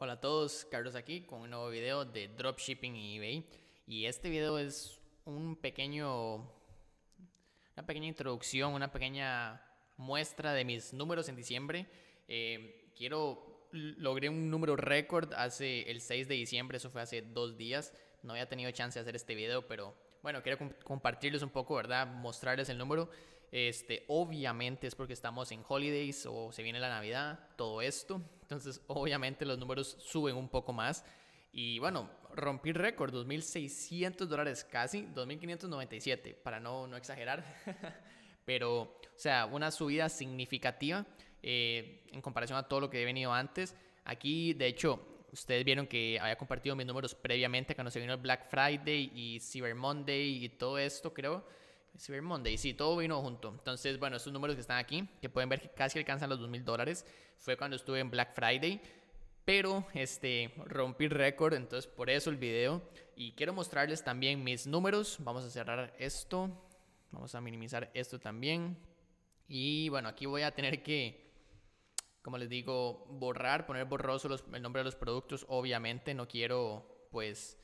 Hola a todos, Carlos aquí con un nuevo video de dropshipping en eBay y este video es un pequeño una pequeña introducción, una pequeña muestra de mis números en diciembre. Eh, quiero logré un número récord hace el 6 de diciembre, eso fue hace dos días. No había tenido chance de hacer este video, pero bueno, quiero compartirles un poco, ¿verdad? Mostrarles el número. Este, obviamente es porque estamos en holidays o se viene la Navidad, todo esto. Entonces, obviamente los números suben un poco más. Y bueno, rompí récord, 2.600 dólares casi, 2.597, para no, no exagerar. Pero, o sea, una subida significativa eh, en comparación a todo lo que he venido antes. Aquí, de hecho, ustedes vieron que había compartido mis números previamente cuando se vino el Black Friday y Cyber Monday y todo esto, creo. Cyber Monday, sí, todo vino junto. Entonces, bueno, estos números que están aquí, que pueden ver que casi alcanzan los $2,000. mil dólares, fue cuando estuve en Black Friday, pero este, rompí récord, entonces por eso el video. Y quiero mostrarles también mis números. Vamos a cerrar esto, vamos a minimizar esto también. Y bueno, aquí voy a tener que, como les digo, borrar, poner borroso el nombre de los productos, obviamente, no quiero pues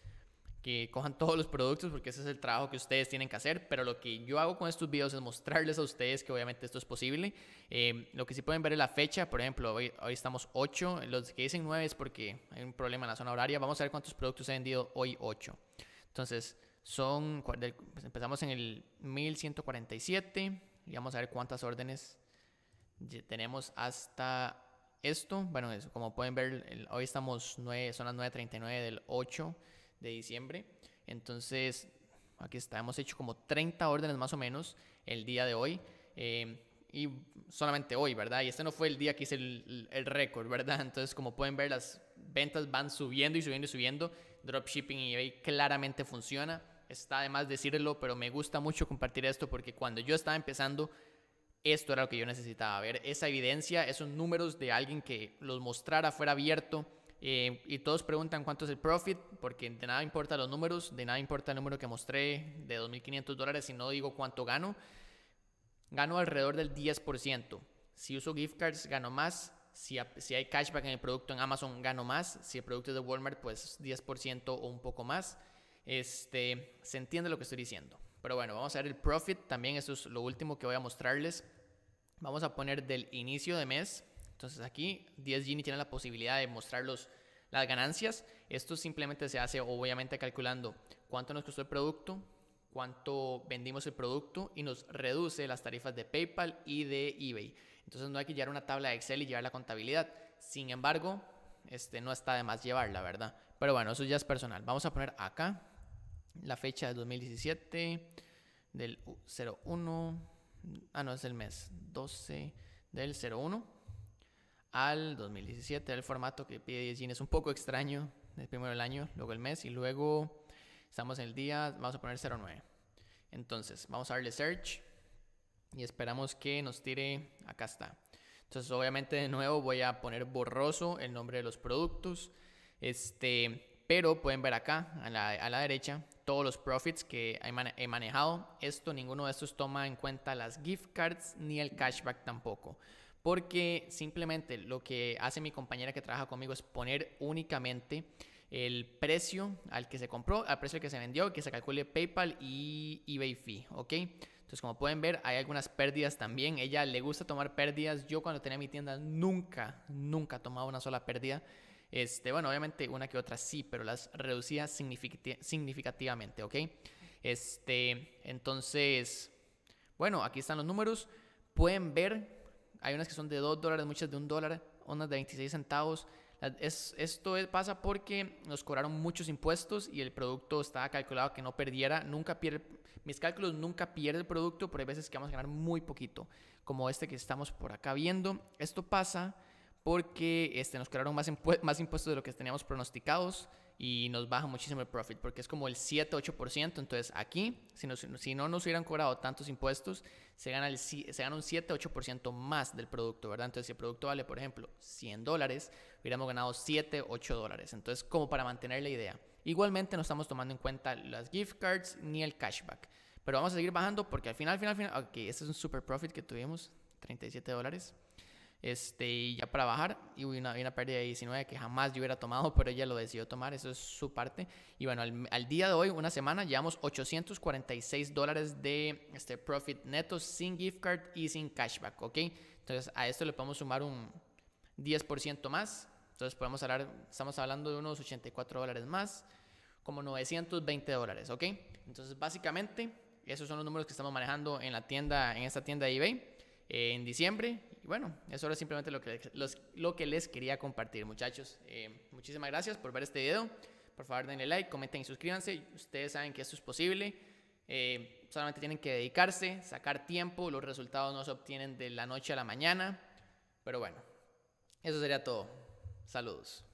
que cojan todos los productos porque ese es el trabajo que ustedes tienen que hacer, pero lo que yo hago con estos videos es mostrarles a ustedes que obviamente esto es posible. Em, lo que sí pueden ver es la fecha, por ejemplo, hoy, estamos 8, los que dicen 9 es porque hay un problema en la zona horaria, vamos a ver cuántos productos se han vendido hoy 8. Entonces, son, pues, empezamos en el 1147 y vamos a ver cuántas órdenes tenemos hasta esto. Bueno, eso, como pueden ver, hoy estamos 9, son las 9.39 del 8 de diciembre. Entonces, aquí está, hemos hecho como 30 órdenes más o menos el día de hoy. Eh, y solamente hoy, ¿verdad? Y este no fue el día que hice el, el récord, ¿verdad? Entonces, como pueden ver, las ventas van subiendo y subiendo y subiendo. Dropshipping y eBay claramente funciona. Está de más decirlo, pero me gusta mucho compartir esto porque cuando yo estaba empezando, esto era lo que yo necesitaba ver. Esa evidencia, esos números de alguien que los mostrara fuera abierto eh, y todos preguntan cuánto es el profit, porque de nada importa los números, de nada importa el número que mostré de 2.500 dólares si no digo cuánto gano. Gano alrededor del 10%. Si uso gift cards, gano más. Si, si hay cashback en el producto en Amazon, gano más. Si el producto es de Walmart, pues 10% o un poco más. Este, se entiende lo que estoy diciendo. Pero bueno, vamos a ver el profit. También eso es lo último que voy a mostrarles. Vamos a poner del inicio de mes entonces aquí 10 Gini tiene la posibilidad de mostrar las ganancias. Esto simplemente se hace obviamente calculando cuánto nos costó el producto, cuánto vendimos el producto y nos reduce las tarifas de PayPal y de eBay. Entonces no hay que llevar una tabla de Excel y llevar la contabilidad. Sin embargo, este, no está de más llevarla, ¿verdad? Pero bueno, eso ya es personal. Vamos a poner acá la fecha de 2017, del 01, ah, no, es el mes, 12 del 01 al 2017, el formato que pide 10 es un poco extraño, el primero el año, luego el mes y luego estamos en el día, vamos a poner 09. Entonces, vamos a darle search y esperamos que nos tire, acá está. Entonces, obviamente de nuevo voy a poner borroso el nombre de los productos, este, pero pueden ver acá a la, a la derecha todos los profits que he manejado. Esto, ninguno de estos toma en cuenta las gift cards ni el cashback tampoco porque simplemente lo que hace mi compañera que trabaja conmigo es poner únicamente el precio al que se compró, al precio que se vendió, que se calcule PayPal y eBay fee, ¿ok? Entonces, como pueden ver, hay algunas pérdidas también. Ella le gusta tomar pérdidas. Yo cuando tenía mi tienda nunca, nunca tomaba una sola pérdida. Este, bueno, obviamente una que otra sí, pero las reducía significativamente, ¿ok? Este, entonces, bueno, aquí están los números. Pueden ver hay unas que son de 2 dólares, muchas de 1 dólar, unas de 26 centavos. Es, esto pasa porque nos cobraron muchos impuestos y el producto estaba calculado que no perdiera, nunca pierde, mis cálculos nunca pierde el producto, pero hay veces que vamos a ganar muy poquito, como este que estamos por acá viendo. Esto pasa porque este, nos cobraron más, más impuestos de lo que teníamos pronosticados y nos baja muchísimo el profit porque es como el 7-8%. Entonces aquí, si, si, no nos hubieran cobrado tantos impuestos, se gana, el, se gana un 7-8% más del producto, ¿verdad? Entonces si el producto vale, por ejemplo, 100 dólares, hubiéramos ganado 7-8 dólares. Entonces como para mantener la idea. Igualmente no estamos tomando en cuenta las gift cards ni el cashback. Pero vamos a seguir bajando porque al final, al final, al final, ok, este es un super profit que tuvimos, 37 dólares. Este, y ya para bajar, y hubo una, pérdida de 19 que jamás yo hubiera tomado, pero ella lo decidió tomar, eso es su parte. Y bueno, al, al día de hoy, una semana, llevamos 846 dólares de este profit neto sin gift card y sin cashback, ¿ok? Entonces a esto le podemos sumar un 10% más, entonces podemos hablar, estamos hablando de unos 84 dólares más, como 920 dólares, ¿ok? Entonces básicamente esos son los números que estamos manejando en la tienda, en esta tienda de eBay en diciembre. Y bueno, eso era simplemente lo que, lo que les quería compartir, muchachos. Eh, muchísimas gracias por ver este video. Por favor, denle like, comenten y suscríbanse. Ustedes saben que esto es posible. Eh, solamente tienen que dedicarse, sacar tiempo. Los resultados no se obtienen de la noche a la mañana. Pero bueno, eso sería todo. Saludos.